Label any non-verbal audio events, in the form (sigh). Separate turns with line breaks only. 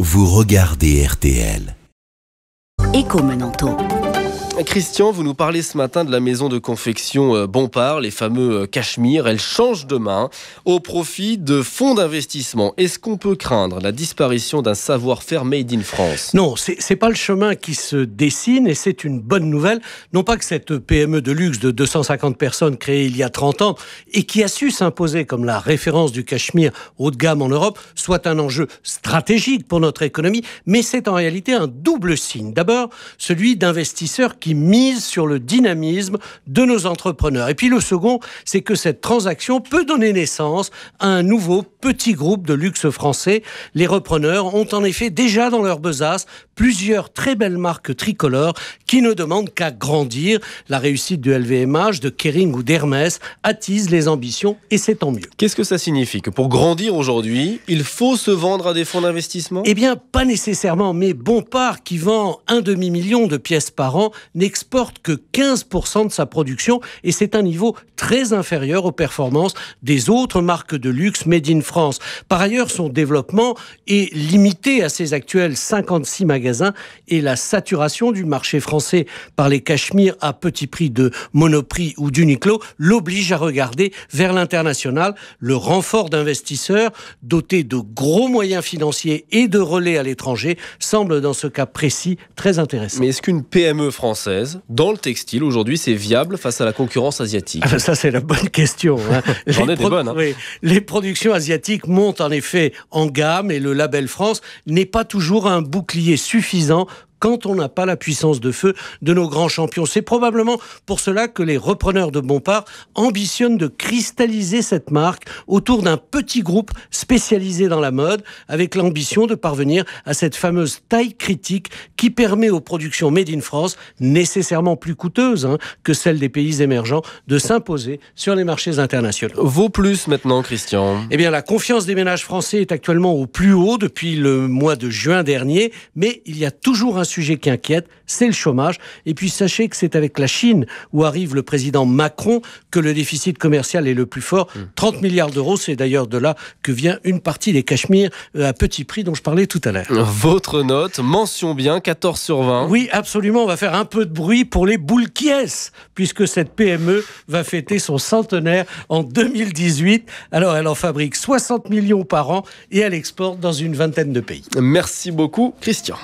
vous regardez RTL. Éco Menanto. Christian, vous nous parlez ce matin de la maison de confection euh, Bompard, les fameux euh, Cachemire. Elle change de main au profit de fonds d'investissement. Est-ce qu'on peut craindre la disparition d'un savoir-faire made in France
Non, c'est pas le chemin qui se dessine et c'est une bonne nouvelle. Non pas que cette PME de luxe de 250 personnes créée il y a 30 ans et qui a su s'imposer comme la référence du Cachemire haut de gamme en Europe soit un enjeu stratégique pour notre économie, mais c'est en réalité un double signe. D'abord, celui d'investisseurs qui mise sur le dynamisme de nos entrepreneurs. Et puis le second, c'est que cette transaction peut donner naissance à un nouveau petit groupe de luxe français. Les repreneurs ont en effet déjà dans leur besace plusieurs très belles marques tricolores qui ne demandent qu'à grandir. La réussite de LVMH, de Kering ou d'Hermès attise les
ambitions et c'est tant mieux. Qu'est-ce que ça signifie Que pour grandir aujourd'hui, il faut se vendre à des fonds d'investissement Eh
bien, pas nécessairement, mais Bompard, qui vend un demi-million de pièces par an, n'exporte que 15% de sa production et c'est un niveau très inférieur aux performances des autres marques de luxe made in France. Par ailleurs, son développement est limité à ses actuels 56 magasins et la saturation du marché français par les cachemires à petit prix de Monoprix ou d'Uniqlo l'oblige à regarder vers l'international. Le renfort d'investisseurs dotés de gros moyens financiers et de relais à l'étranger semble dans ce cas précis très intéressant.
Mais est-ce qu'une PME française dans le textile aujourd'hui c'est viable face à la concurrence asiatique ah ben Ça
c'est la bonne question. Hein. (laughs) J'en ai des bonnes. Hein. Les productions asiatiques montent en effet en gamme et le label France n'est pas toujours un bouclier suffisant suffisant quand on n'a pas la puissance de feu de nos grands champions. C'est probablement pour cela que les repreneurs de Bompard ambitionnent de cristalliser cette marque autour d'un petit groupe spécialisé dans la mode, avec l'ambition de parvenir à cette fameuse taille critique qui permet aux productions made in France, nécessairement plus coûteuses hein, que celles des pays émergents, de s'imposer sur les marchés internationaux.
Vaut plus maintenant, Christian
Eh bien, la confiance des ménages français est actuellement au plus haut depuis le mois de juin dernier, mais il y a toujours un sujet qui inquiète, c'est le chômage. Et puis sachez que c'est avec la Chine où arrive le président Macron que le déficit commercial est le plus fort. 30 mmh. milliards d'euros, c'est d'ailleurs de là que vient une partie des cachemires euh, à petit prix dont je parlais tout à l'heure. Votre
note, mention bien, 14 sur 20.
Oui, absolument, on va faire un peu de bruit pour les boules qui puisque cette PME va fêter son centenaire en 2018. Alors elle en fabrique 60 millions par an et elle exporte dans une vingtaine de pays. Merci beaucoup, Christian.